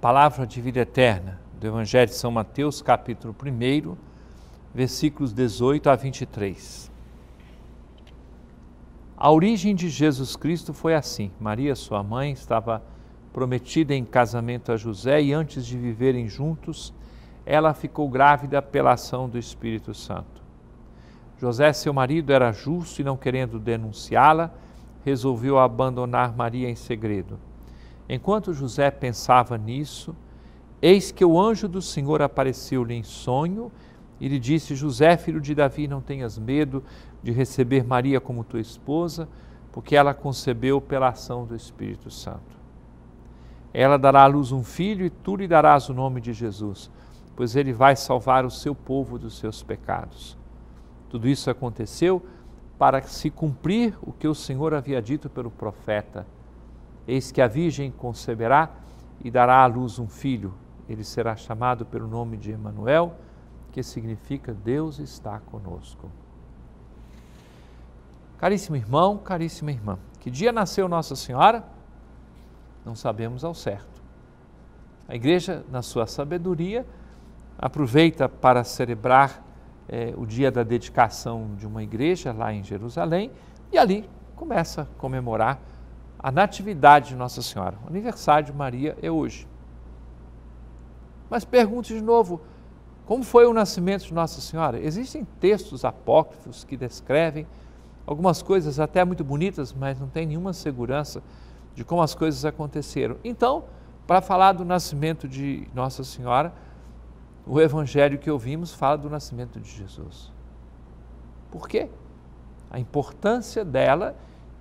Palavra de vida eterna do Evangelho de São Mateus, capítulo 1, versículos 18 a 23. A origem de Jesus Cristo foi assim: Maria, sua mãe, estava prometida em casamento a José e antes de viverem juntos, ela ficou grávida pela ação do Espírito Santo. José, seu marido, era justo e não querendo denunciá-la, resolveu abandonar Maria em segredo Enquanto José pensava nisso, eis que o anjo do Senhor apareceu-lhe em sonho e lhe disse: José, filho de Davi, não tenhas medo de receber Maria como tua esposa, porque ela concebeu pela ação do Espírito Santo. Ela dará à luz um filho e tu lhe darás o nome de Jesus, pois ele vai salvar o seu povo dos seus pecados. Tudo isso aconteceu para se cumprir o que o Senhor havia dito pelo profeta Eis que a Virgem conceberá e dará à luz um filho. Ele será chamado pelo nome de Emanuel, que significa Deus está conosco. Caríssimo irmão, caríssima irmã, que dia nasceu Nossa Senhora? Não sabemos ao certo. A igreja, na sua sabedoria, aproveita para celebrar eh, o dia da dedicação de uma igreja lá em Jerusalém e ali começa a comemorar a Natividade de Nossa Senhora. O aniversário de Maria é hoje. Mas pergunto de novo, como foi o nascimento de Nossa Senhora? Existem textos apócrifos que descrevem algumas coisas até muito bonitas, mas não tem nenhuma segurança de como as coisas aconteceram. Então, para falar do nascimento de Nossa Senhora, o evangelho que ouvimos fala do nascimento de Jesus. Por quê? A importância dela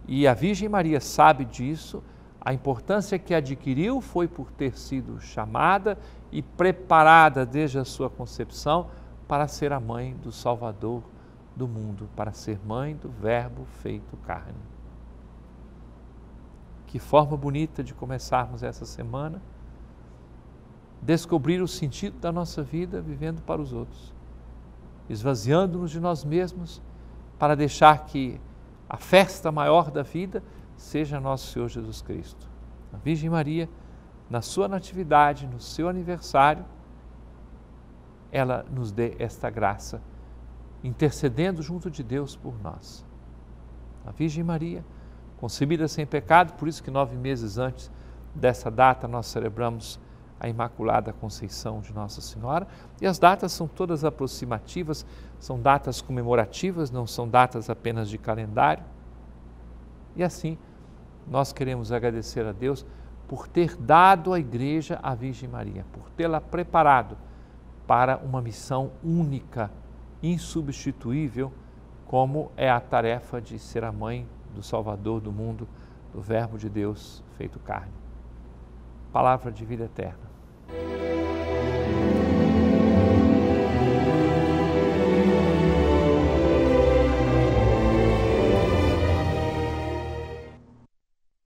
e a Virgem Maria sabe disso, a importância que adquiriu foi por ter sido chamada e preparada desde a sua concepção para ser a mãe do Salvador do mundo, para ser mãe do Verbo feito carne. Que forma bonita de começarmos essa semana. Descobrir o sentido da nossa vida vivendo para os outros, esvaziando-nos de nós mesmos para deixar que a festa maior da vida seja nosso Senhor Jesus Cristo. A Virgem Maria, na sua natividade, no seu aniversário, ela nos dê esta graça, intercedendo junto de Deus por nós. A Virgem Maria, concebida sem pecado, por isso que nove meses antes dessa data nós celebramos a Imaculada Conceição de Nossa Senhora. E as datas são todas aproximativas, são datas comemorativas, não são datas apenas de calendário. E assim, nós queremos agradecer a Deus por ter dado à Igreja a Virgem Maria, por tê-la preparado para uma missão única, insubstituível, como é a tarefa de ser a mãe do Salvador do mundo, do Verbo de Deus feito carne. Palavra de vida eterna.